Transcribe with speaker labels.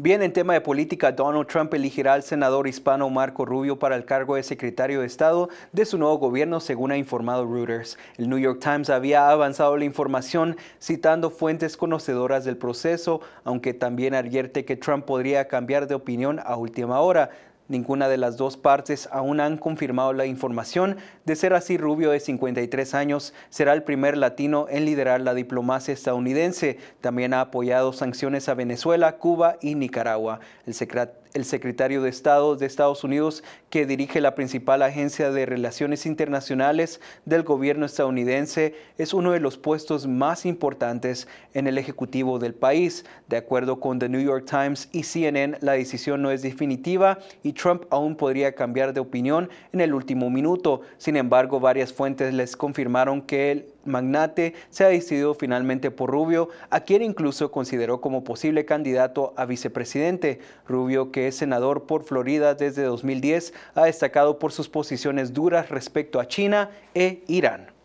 Speaker 1: Bien, en tema de política, Donald Trump elegirá al senador hispano Marco Rubio para el cargo de secretario de Estado de su nuevo gobierno, según ha informado Reuters. El New York Times había avanzado la información citando fuentes conocedoras del proceso, aunque también advierte que Trump podría cambiar de opinión a última hora. Ninguna de las dos partes aún han confirmado la información. De ser así, Rubio, de 53 años, será el primer latino en liderar la diplomacia estadounidense. También ha apoyado sanciones a Venezuela, Cuba y Nicaragua. El, secretario de Estado de Estados Unidos, que dirige la principal agencia de relaciones internacionales del gobierno estadounidense, es uno de los puestos más importantes en el Ejecutivo del país. De acuerdo con The New York Times y CNN, la decisión no es definitiva y Trump aún podría cambiar de opinión en el último minuto. Sin embargo, varias fuentes les confirmaron que el magnate se ha decidido finalmente por Rubio, a quien incluso consideró como posible candidato a vicepresidente. Rubio, que es senador por Florida desde 2010, ha destacado por sus posiciones duras respecto a China e Irán.